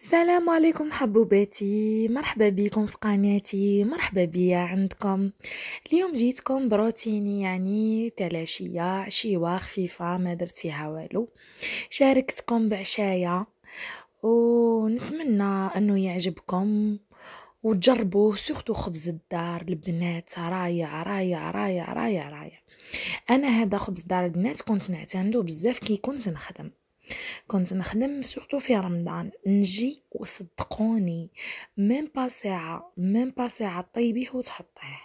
السلام عليكم حبوباتي مرحبا بكم في قناتي مرحبا بيا عندكم اليوم جيتكم بروتيني يعني تاع العشيه خفيفه ما درت فيها والو شاركتكم بعشايه ونتمنى انه يعجبكم وتجربوه سورتو خبز الدار البنات رايع رايع رايع رايع رايع انا هذا خبز دار البنات كنت نعتمدو بزاف كي كنت نخدم كنت نخدم سورتو في رمضان نجي وصدقوني ميم با ساعه ميم با ساعه طيبيه وتحطيه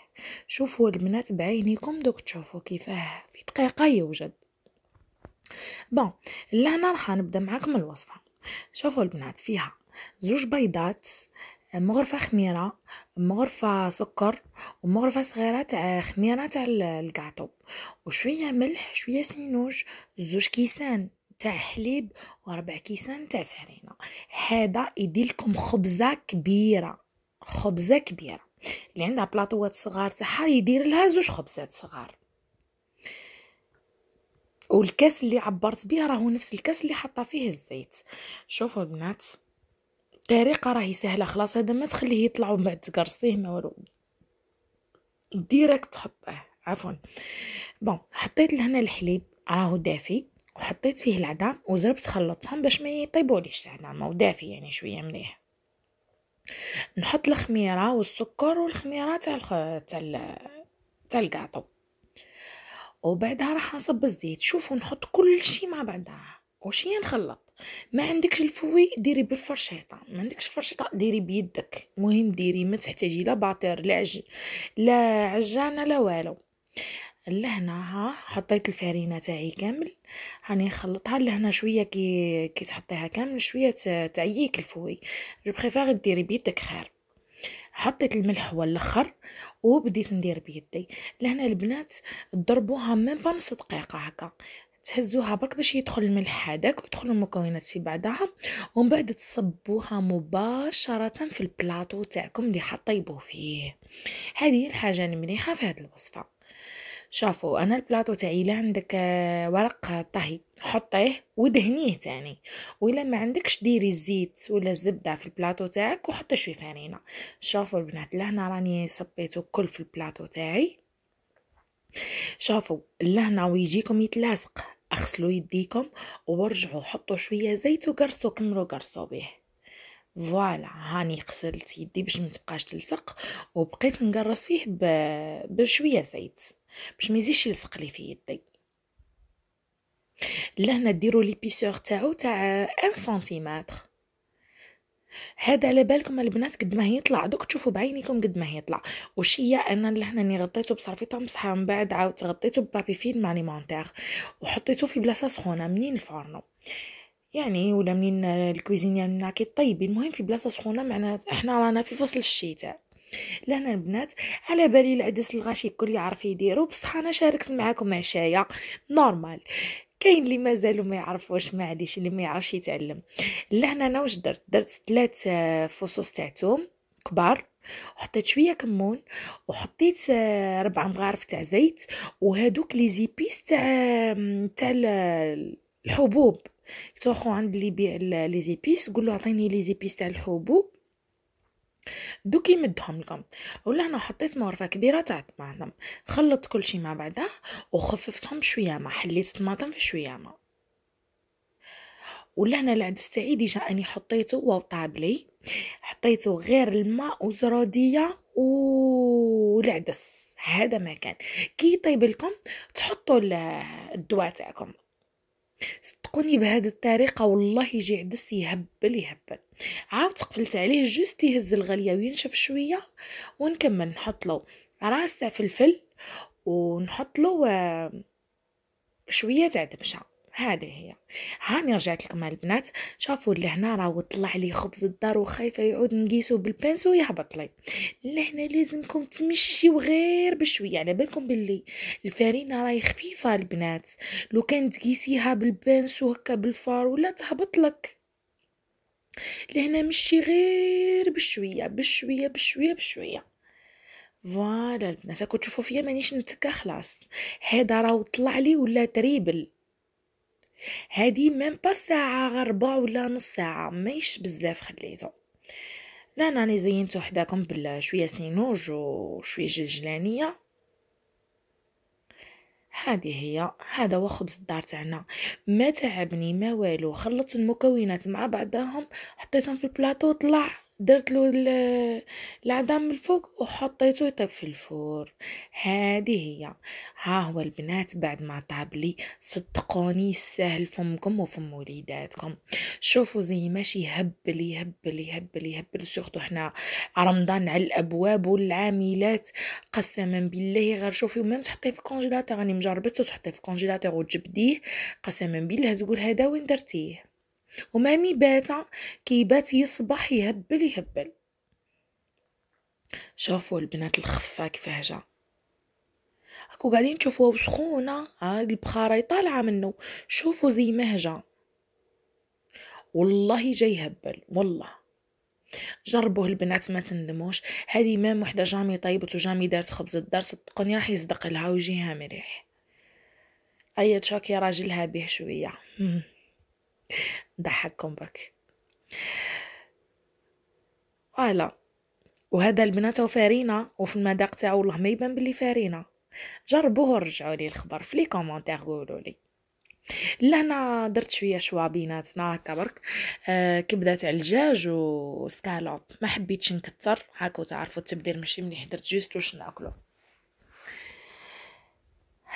شوفوا البنات بعينيكم دوك تشوفوا كيفاه في دقيقه يوجد بون لهنا راح نبدا معاكم الوصفه شوفوا البنات فيها زوج بيضات مغرفة خميرة مغرفة سكر ومغرفة صغيرة تاع خميرة تاع الكاطو وشوية ملح شوية سينوج زوج كيسان تاع حليب وربع كيسان تاع فرينه هذا يديلكم خبزه كبيره خبزه كبيره اللي عندها بلاطوات صغار تاعها يدير لها زوج خبزات صغار والكاس اللي عبرت بيه راهو نفس الكاس اللي حاطه فيه الزيت شوفوا البنات الطريقه راهي سهله خلاص هذا ما تخليه يطلع ومن بعد تقرصيه ما والو ديريكت تحطيه عفوا بون حطيت لهنا الحليب راهو دافي وحطيت فيه العدام وزربت خلطتهم باش ما يطيبوليش العدامه ودافي يعني شويه مليح نحط الخميره والسكر والخميره تاع الخ... تاع ال... تاع الكاطو وبعدها راح نصب الزيت شوفوا نحط كل شيء مع بعضها وشي نخلط ما عندكش الفوي ديري بالفرشيطه ما عندكش فرشيطه ديري بيدك مهم ديري ما تحتاجي لا باطير لا عج لا عجانه لا والو لهنا ها حطيت الفرينه تاعي كامل راني نخلطها لهنا شويه كي كي تحطيها كامل شويه تعييك الفوي جو بريفير ديري بيدك خير حطيت الملح هو الاخر وبديت ندير بيدي لهنا البنات ضربوها من با نص دقيقه هكا تهزوها برك باش يدخل الملح هذاك ويدخلوا المكونات في بعضها ومن بعد تصبوها مباشره في البلاطو تاعكم اللي حطيبوه فيه هذه الحاجه المليحه في هذه الوصفه شافوا انا البلاطو تاعي الا عندك آه، ورق طهي حطيه ودهنيه تاني ولا ما عندكش ديري الزيت ولا الزبده في البلاطو تاعك وحطي شويه فرينة شافوا البنات لهنا راني صبيته كل في البلاطو تاعي شافوا لهنا ويجيكم يتلاصق اغسلوا يديكم ورجعوا حطوا شويه زيت وقرصوا كملوا قرصوا به فوالا هاني غسلت يدي باش ما تلصق وبقيت نقرص فيه بشويه زيت باش ما يزيدش يلصق لي في يدي لهنا ديروا لي بيسور تاعو تاع 1 سنتيمتر هذا على بالكم البنات قد ما يطلع دوك تشوفوا بعينيكم قد ما يطلع وشيا هي انا لهنا ني غطيته بصرفيطه مسحه من بعد عاودت غطيته ببابي فيلم اليمونتير وحطيته في بلاصه سخونه منين الفرن يعني ولا منين الكويزينير منا كيطيب المهم في بلاصه سخونه معناتها احنا رانا في فصل الشتاء لا انا البنات على بالي العدس الغاشي الكل يعرف يديرو بصح انا شاركت معاكم عشايا نورمال كاين اللي مازالوا ما يعرفوش معليش اللي ما يعرفش يتعلم لهنا انا واش درت درت ثلاث آه، فصوص تاع توم كبار وحطيت شويه كمون وحطيت آه، ربع مغارف تاع زيت وهادوك لي زيبيس تاع تاع الحبوب تروحوا عند اللي يبيع لي زيبيس قول له عطيني لي زيبيس تاع الحبوب دوك مدهم لكم ولا انا حطيت مغرفه كبيره تاع الطماطم خلطت كل شيء مع بعضه وخففتهم شويه ما حليت الطماطم في شويه ما ولهنا العدس تاعي ديجا اني حطيته واو طابلي لي حطيته غير الماء وزروديه والعدس هذا ما كان كي يطيب لكم تحطوا الدواء تاعكم صدقوني بهذه الطريقه والله يجي عدس يهبل يهبل عاود قفلت عليه جوست يهز الغليه وينشف شويه ونكمل نحط له راس تاع فلفل ونحط له آه، شويه تاع دبشه هذه هي هاني رجعت لكم البنات شافوا لهنا راهو طلع لي خبز الدار وخايفه يعود نقيسو بالبانسو يهبط لي لهنا لازمكم تمشيو غير بشويه على يعني بالكم باللي الفرينه راهي خفيفه البنات لو كان تقيسيها بالبانسو هكا بالفار ولا تهبط لك لهنا مشي غير بشويه بشويه بشويه بشويه فوالا البنات راكم تشوفوا فيا مانيش نتكا خلاص هذا راهو طلع لي ولا تريبل هادي ميم با ساعة غربة ولا نص ساعة مايش بزاف خليتو لا راني زينتو حداكم بلا شوية سينوج وشوية جلجلانية هادي هي هذا هو خبز الدار تاعنا ما تعبني ما والو خلطت المكونات مع بعضهم حطيتهم في البلاطو وطلع درت له العظام من الفوق وحطيته يطيب في الفور هذه هي ها هو البنات بعد ما طاب لي صدقوني سهل فمكم وفم وليداتكم شوفوا زي ماشي يهبل يهبل يهبل يهبل سورتو حنا رمضان على الابواب والعاملات قسما بالله غير شوفي ومام تحطيه في الكونجيلاتور راني مجربته تحطيه في الكونجيلاتور وتجبديه قسما بالله تقول هذا وين درتيه ومامي باتعة كيبات يصبح يهبل يهبل شافوا البنات الخفة كيفاه جا هاكو قاعدين تشوفوها وسخونة هاد البخارة طالعة منه شوفوا زي مهجة والله جاي يهبل والله جربوه البنات ما تندموش هذه مام وحده جامي طيبت وجامي دارت خبز الدار صدقوني راح يصدق لها ويجيها مريح اي تشاكي راجلها به شويه نضحككم برك فوالا وهذا البنات فارينا وفي المذاق تاعو والله ما يبان بلي فارينا جربوه ورجعوا لي الخبر في لي كومونتير قولوا لي لهنا درت شويه شوا بيناتنا هكا برك آه كبده تاع الدجاج وسكالوب ما حبيتش نكثر هاكو تعرفوا التبديل ماشي مليح درت جوست واش ناكلو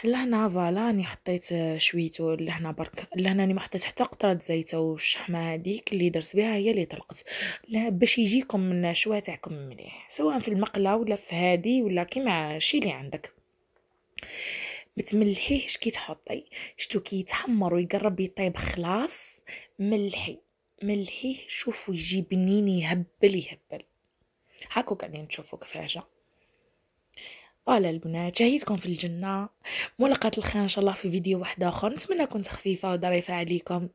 لهنا فوالا حطيت شويتو لهنا برك لهنا راني ما حطيت حتى قطره زيت والشحمه هذيك اللي درت بها هي اللي طلقت لا باش يجيكم شوا تاعكم مليح سواء في المقله ولا في هادي ولا كيما شي اللي عندك متملحيهش كي تحطي شتو كي يتحمر ويقرب يطيب خلاص ملحي ملحيه شوفوا يجي بنين يهبل يهبل هاكو قاعدين تشوفوا كيفاش فوالا البنات شهيتكم في الجنة ملاقاة الخير إن شاء الله في فيديو واحد آخر نتمنى كنت خفيفة وظريفة عليكم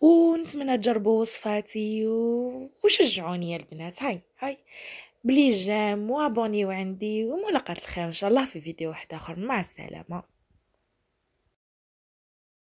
ونتمنى تجربوا وصفاتي و... وشجعوني يا البنات هاي هاي بلي جام وابوني عندي وملاقاة الخير إن شاء الله في فيديو واحد آخر مع السلامة